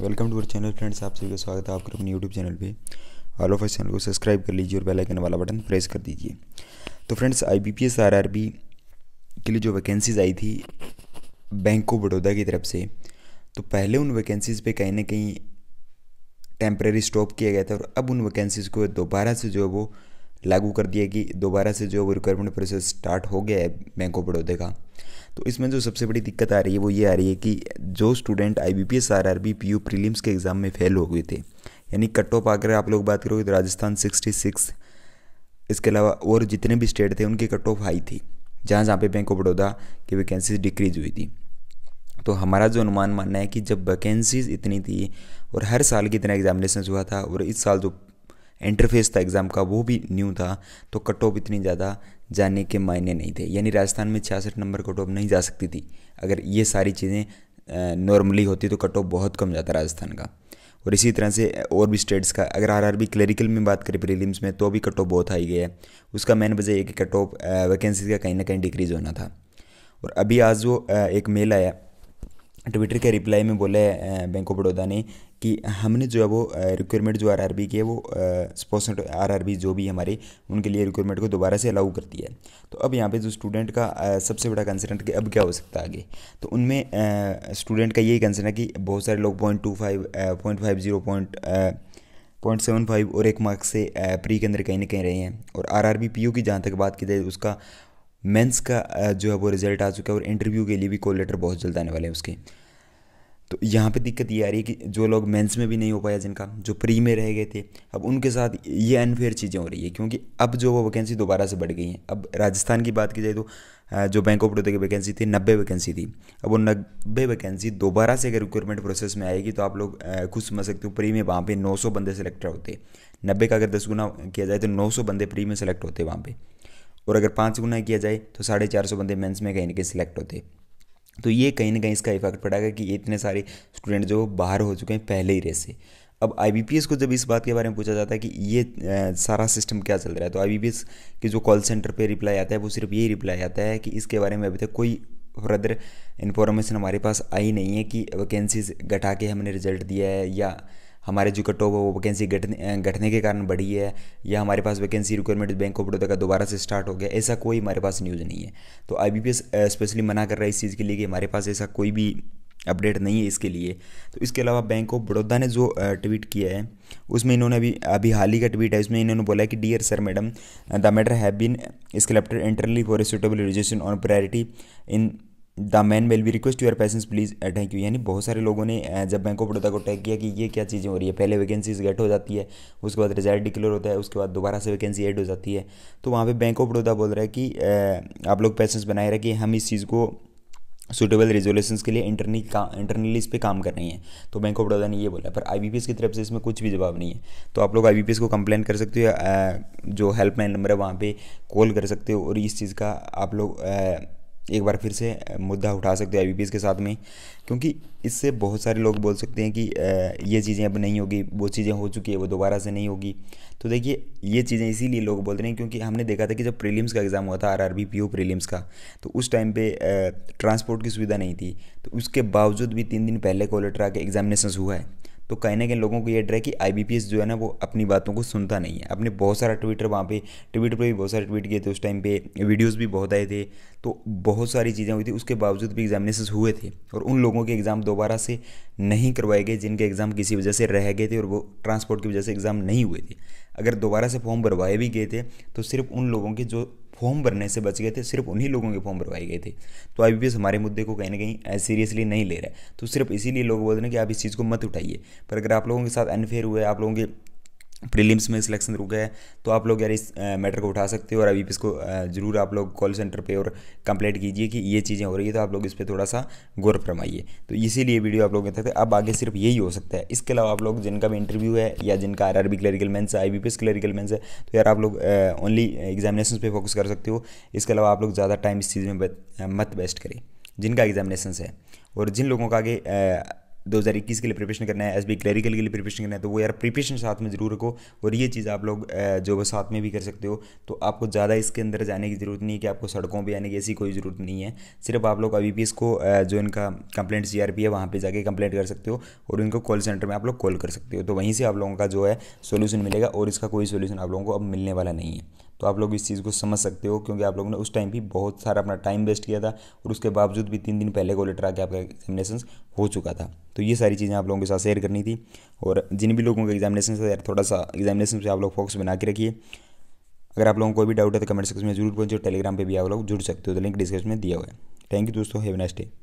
welcome to our channel friends आप सभी का स्वागत है आपके अपने यूट्यूब चैनल पे ऑल ऑफ चैनल को सब्सक्राइब कर लीजिए और बेल आइकन वाला बटन प्रेस कर दीजिए तो फ्रेंड्स आई बी के लिए जो वैकेंसीज़ आई थी बैंक ऑफ बड़ौदा की तरफ से तो पहले उन वैकेंसीज़ पे कहीं ना कहीं टेम्प्रेरी स्टॉप किया गया था और अब उन वैकेंसीज़ को दोबारा से जो है वो लागू कर दिया कि दोबारा से जो है वो रिक्वायरमेंट प्रोसेस स्टार्ट हो गया है बैंक ऑफ बड़ौदा का तो इसमें जो सबसे बड़ी दिक्कत आ रही है वो ये आ रही है कि जो student I B P S R R B P U prelims के एग्ज़ाम में फ़ेल हो गए थे यानी कट ऑफ आकर आप लोग बात करोगे तो राजस्थान सिक्सटी सिक्स इसके अलावा और जितने भी स्टेट थे उनकी कट ऑफ हाई थी जहाँ जहाँ पे बैंक ऑफ बड़ौदा की वैकेंसीज डिक्रीज हुई थी तो हमारा जो अनुमान मानना है कि जब वैकेंसीज इतनी थी और हर साल की इतना एग्जामिनेशन हुआ था और इस साल जो इंटरफेस था एग्ज़ाम का वो भी न्यू था तो कट ऑफ इतनी ज़्यादा जाने के मायने नहीं थे यानी राजस्थान में छियासठ नंबर कट ऑफ नहीं जा सकती थी अगर ये सारी चीज़ें नॉर्मली होती तो कट ऑफ बहुत कम जाता राजस्थान का और इसी तरह से और भी स्टेट्स का अगर आर आर बी क्लरिकल में बात करें प्रीलिम्स में तो भी कट ऑफ बहुत हाई गया है उसका मेन वजह एक कि कट ऑफ वैकेंसी का कहीं ना कहीं डिक्रीज़ होना था और अभी आज वो एक मेल आया ट्विटर के रिप्लाई में बोले बैंक ऑफ बड़ौदा ने कि हमने जो है वो रिक्वायरमेंट जो आरआरबी की है वो आर आरआरबी जो भी हमारे उनके लिए रिक्वायरमेंट को दोबारा से अलाउ कर दिया है तो अब यहाँ पे जो स्टूडेंट का सबसे बड़ा कंसर्न कि अब क्या हो सकता है आगे तो उनमें स्टूडेंट का यही कंसर्न है कि बहुत सारे लोग point two five point five zero point point seven five और एक मार्क्स से प्री के अंदर कहीं ना कहीं रहे हैं और R R B P U की जहाँ तक बात की जाए उसका मेंस का जो है वो रिज़ल्ट आ चुका है और इंटरव्यू के लिए भी कॉल लेटर बहुत जल्द आने वाले हैं उसके तो यहाँ पे दिक्कत ये आ रही है कि जो लोग मेंस में भी नहीं हो पाया जिनका जो प्री में रह गए थे अब उनके साथ ये अनफेयर चीज़ें हो रही है क्योंकि अब जो वो वैकेंसी दोबारा से बढ़ गई हैं अब राजस्थान की बात की जाए तो जो बैंक ऑफ बड़ौदा की वैकेंसी थी नब्बे वैकेंसी थी अब वो नब्बे वैकेंसी दोबारा से अगर रिक्रूटमेंट प्रोसेस में आएगी तो आप लोग खुद समझ सकते हो प्री में वहाँ पर नौ बंदे सेलेक्ट होते नब्बे का अगर दस गुना किया जाए तो नौ बंदे प्री में सेलेक्ट होते वहाँ पर और अगर पाँच गुना किया जाए तो साढ़े चार सौ बंदे मेंस में कहीं ना कहीं सिलेक्ट होते तो ये कहीं ना कहीं इसका इफेक्ट पड़ेगा कि इतने सारे स्टूडेंट जो बाहर हो चुके हैं पहले ही रेस से अब आई को जब इस बात के बारे में पूछा जाता है कि ये आ, सारा सिस्टम क्या चल रहा है तो आई के जो कॉल सेंटर पर रिप्लाई आता है वो सिर्फ यही रिप्लाई आता है कि इसके बारे में अभी तक कोई फर्दर इन्फॉर्मेशन हमारे पास आई नहीं है कि वैकेंसीज घटा के हमने रिजल्ट दिया है या हमारे जो कट ऑफ वो वैकेंसी घटने घटने के कारण बढ़ी है या हमारे पास vacancy requirement bank of Baroda का दोबारा से स्टार्ट हो गया ऐसा कोई हमारे पास न्यूज़ नहीं है तो आई स्पेशली मना कर रहा है इस चीज़ के लिए कि हमारे पास ऐसा कोई भी अपडेट नहीं है इसके लिए तो इसके अलावा बैंक ऑफ बड़ौदा ने जो ट्वीट किया है उसमें इन्होंने अभी अभी हाल ही का ट्वीट है उसमें इन्होंने बोला कि dear sir madam the matter have been escalated internally for a suitable registration on priority in the man will be request your patience please thank you यानी बहुत सारे लोगों ने जब बैंक ऑफ बड़ौदा को टैग किया कि ये क्या चीज़ें हो रही है पहले वैकेंसीज गेट हो जाती है उसके बाद रिजल्ट डिक्लेयर होता है उसके बाद दोबारा से वैकेंसी एड हो जाती है तो वहाँ पे बैंक ऑफ बड़ौदा बोल रहा है कि आप लोग पैसेंस बनाए रखिए हम इस चीज़ को सूटेबल रिजोल्यूशन के लिए इंटरनी का इंटरनली इस पर काम कर रही हैं तो बैंक ऑफ बड़ौदा ने ये बोला पर आई की तरफ से इसमें कुछ भी जवाब नहीं है तो आप लोग आई को कंप्लेन कर सकते हो जो हेल्पलाइन नंबर है वहाँ पर कॉल कर सकते हो और इस चीज़ का आप लोग एक बार फिर से मुद्दा उठा सकते हो आई के साथ में क्योंकि इससे बहुत सारे लोग बोल सकते हैं कि ये चीज़ें अब नहीं होगी वो चीज़ें हो चुकी है वो दोबारा से नहीं होगी तो देखिए ये चीज़ें इसीलिए लोग बोल रहे हैं क्योंकि हमने देखा था कि जब प्रीलिम्स का एग्ज़ाम हुआ था R R B P O का तो उस टाइम पर ट्रांसपोर्ट की सुविधा नहीं थी तो उसके बावजूद भी तीन दिन पहले कोलेट्रा के एग्जामिनेशन हुआ है तो कहने के कहीं लोगों को ये डर है कि आई जो है ना वो अपनी बातों को सुनता नहीं है अपने बहुत सारा ट्विटर वहाँ पे ट्विटर पर भी बहुत सारे ट्वीट किए थे उस टाइम पे वीडियोज़ भी बहुत आए थे तो बहुत सारी चीज़ें हुई थी उसके बावजूद भी एग्जामिनेशन हुए थे और उन लोगों के एग्ज़ाम दोबारा से नहीं करवाए गए जिनके एग्ज़ाम किसी वजह से रह गए थे और वो ट्रांसपोर्ट की वजह से एग्ज़ाम नहीं हुए थे अगर दोबारा से फॉर्म भरवाए भी गए थे तो सिर्फ उन लोगों के जो फॉर्म भरने से बच गए थे सिर्फ उन्हीं लोगों के फॉर्म भरवाए गए थे तो आई हमारे मुद्दे को कहीं ना कहीं सीरियसली नहीं ले रहा है तो सिर्फ इसीलिए लोग बोल रहे हैं कि आप इस चीज़ को मत उठाइए पर अगर आप लोगों के साथ अनफेयर हुआ है आप लोगों के प्रीलिम्स में सिलेक्शन रुक गया है तो आप लोग यार इस मैटर को उठा सकते हो और अभी इसको ज़रूर आप लोग कॉल सेंटर पे और कंप्लेंट कीजिए कि ये चीज़ें हो रही है तो आप लोग इस पर थोड़ा सा गौर फरमाइए तो इसीलिए वीडियो आप लोग कहते थे अब आगे सिर्फ यही हो सकता है इसके अलावा आप लोग जिनका भी इंटरव्यू है या जिनका आर आर क्लरिकल मेन्स है आई बी क्लरिकल मेन्स है तो यार आप लोग ओनली एग्जामिनेशन पर फोकस कर सकते हो इसके अलावा आप लोग ज़्यादा टाइम इस चीज़ में मत वेस्ट करें जिनका एग्जामिनेशन है और जिन लोगों का आगे दो हज़ार इक्कीस के लिए प्रिपरेशन करना है एस बी क्लरिकल के लिए प्रिपरेशन करना है तो वो यार प्रिपरेशन साथ में ज़रूर रखो और ये चीज़ आप लोग जो वो साथ में भी कर सकते हो तो आपको ज़्यादा इसके अंदर जाने की ज़रूरत नहीं है कि आपको सड़कों पर आने की ऐसी कोई ज़रूरत नहीं है सिर्फ आप लोग अभी भी इसको जो इनका कंप्लेंट सी है वहाँ पर जाके कंप्लेंट कर सकते हो और इनको कॉल सेंटर में आप लोग कॉल कर सकते हो तो वहीं से आप लोगों का जो है सोल्यूशन मिलेगा और इसका कोई सोल्यूशन आप लोगों को अब मिलने वाला नहीं है तो आप लोग इस चीज़ को समझ सकते हो क्योंकि आप लोगों ने उस टाइम भी बहुत सारा अपना टाइम वेस्ट किया था और उसके बावजूद भी तीन दिन पहले को लेटर आके आपका एग्जामिनेशन हो चुका था तो ये सारी चीज़ें आप लोगों के साथ शेयर करनी थी और जिन भी लोगों का एग्जामिनेशन था यार थोड़ा सा एग्जामिनेशन से आप लोग फोकस बना के रखिए अगर आप लोगों को भी डाउट है तो कमेंट सेक्शन में जरूर पहुंचे टेलीग्राम पर भी आप लोग जुड़ सकते हो तो लिंक डिस्क्रिप्शन में दिया हुआ है थैंक यू दोस्तों हैव नेक्स्ट डे